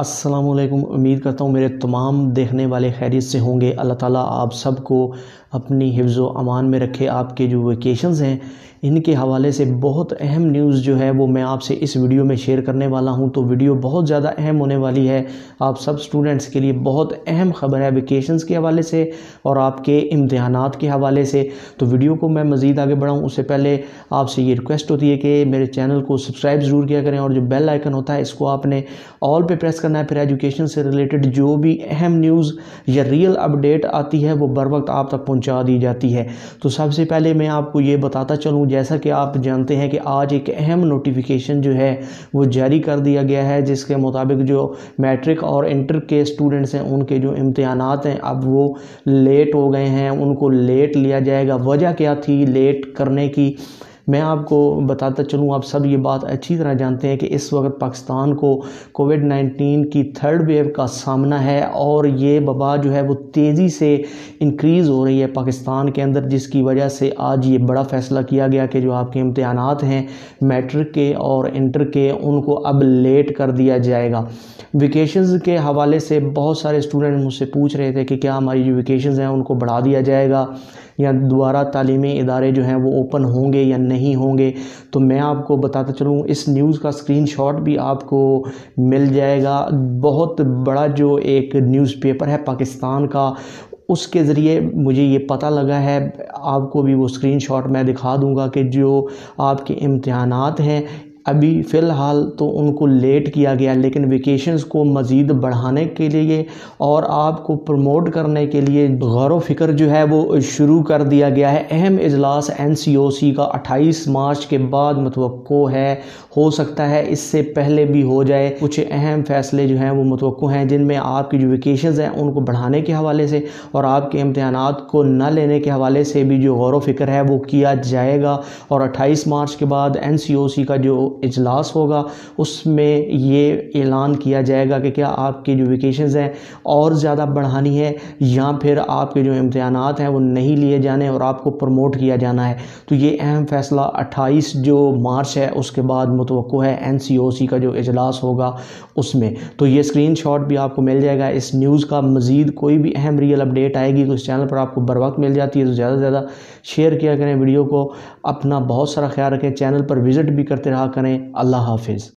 السلام علیکم امید کرتا ہوں میرے تمام دیکھنے والے خیریت سے ہوں گے اللہ تعالیٰ آپ سب کو اپنی حفظ و امان میں رکھے آپ کے جو ویکیشنز ہیں ان کے حوالے سے بہت اہم نیوز جو ہے وہ میں آپ سے اس ویڈیو میں شیئر کرنے والا ہوں تو ویڈیو بہت زیادہ اہم ہونے والی ہے آپ سب سٹوڈنٹس کے لیے بہت اہم خبر ہے ویکیشنز کے حوالے سے اور آپ کے امتحانات کے حوالے سے تو ویڈیو کو میں مزید آگے بڑھاؤں اس سے پہلے آپ سے یہ ریکویسٹ ہوتی ہے کہ میرے چینل کو سبسکرائب ضرور کیا کریں اور جو بیل آئکن ہوتا ہے اس کو آپ نے آل پہ پریس کرنا ہے پھر ایجوکیشن سے ریلیٹڈ جو بھی اہم نیوز یا اپ اپڈیٹ آتی ہے وہ بر وقت آپ تک پہنچا دی جاتی ہے تو سب سے پہلے میں آپ کو یہ بتاتا چلوں جیسا کہ آپ جانتے ہیں کہ آج ایک اہم نوٹیفیکیشن جو ہے وہ جاری کر دیا گیا ہے جس کے مطابق جو میٹرک اور انٹر کے اسٹوڈنٹس ہیں ان کے جو امتحانات ہیں اب وہ لیٹ ہو گئے ہیں ان کو لیٹ لیا جائے گا وجہ کیا تھی لیٹ کرنے کی میں آپ کو بتاتا چلوں آپ سب یہ بات اچھی طرح جانتے ہیں کہ اس وقت پاکستان کو کووڈ نائنٹین کی تھرڈ ویو کا سامنا ہے اور یہ وبا جو ہے وہ تیزی سے انکریز ہو رہی ہے پاکستان کے اندر جس کی وجہ سے آج یہ بڑا فیصلہ کیا گیا کہ جو آپ کے امتحانات ہیں میٹرک کے اور انٹر کے ان کو اب لیٹ کر دیا جائے گا ویکیشنز کے حوالے سے بہت سارے اسٹوڈنٹ مجھ سے پوچھ رہے تھے کہ کیا ہماری جو ویکیشنز ہیں ان کو بڑھا دیا جائے گا یا دوبارہ تعلیمی ادارے جو ہیں وہ اوپن ہوں گے یا نہیں ہوں گے تو میں آپ کو بتاتا چلوں اس نیوز کا اسکرین شاٹ بھی آپ کو مل جائے گا بہت بڑا جو ایک نیوز پیپر ہے پاکستان کا اس کے ذریعے مجھے یہ پتہ لگا ہے آپ کو بھی وہ اسکرین شاٹ میں دکھا دوں گا کہ جو آپ کے امتحانات ہیں ابھی فی الحال تو ان کو لیٹ کیا گیا لیکن ویکیشنز کو مزید بڑھانے کے لیے اور آپ کو پروموٹ کرنے کے لیے غور و فکر جو ہے وہ شروع کر دیا گیا ہے اہم اجلاس این سی او سی کا اٹھائیس مارچ کے بعد متوقع ہے ہو سکتا ہے اس سے پہلے بھی ہو جائے کچھ اہم فیصلے جو ہیں وہ متوقع ہیں جن میں آپ کی جو ویکیشنز ہیں ان کو بڑھانے کے حوالے سے اور آپ کے امتحانات کو نہ لینے کے حوالے سے بھی جو غور و فکر ہے وہ کیا جائے گا اور اٹھائیس مارچ کے بعد این سی او سی کا جو اجلاس ہوگا اس میں یہ اعلان کیا جائے گا کہ کیا آپ کے جو ویکیشنز ہیں اور زیادہ بڑھانی ہے یا پھر آپ کے جو امتحانات ہیں وہ نہیں لیے جانے اور آپ کو پروموٹ کیا جانا ہے تو یہ اہم فیصلہ اٹھائیس جو مارچ ہے اس کے بعد متوقع ہے این سی او سی کا جو اجلاس ہوگا اس میں تو یہ اسکرین شاٹ بھی آپ کو مل جائے گا اس نیوز کا مزید کوئی بھی اہم ریئل اپڈیٹ آئے گی تو اس چینل پر آپ کو بر وقت مل جاتی ہے تو زیادہ سے زیادہ شیئر کیا کریں ویڈیو کو اپنا بہت سارا خیال رکھیں چینل پر وزٹ بھی کرتے رہا کریں کریں اللہ حافظ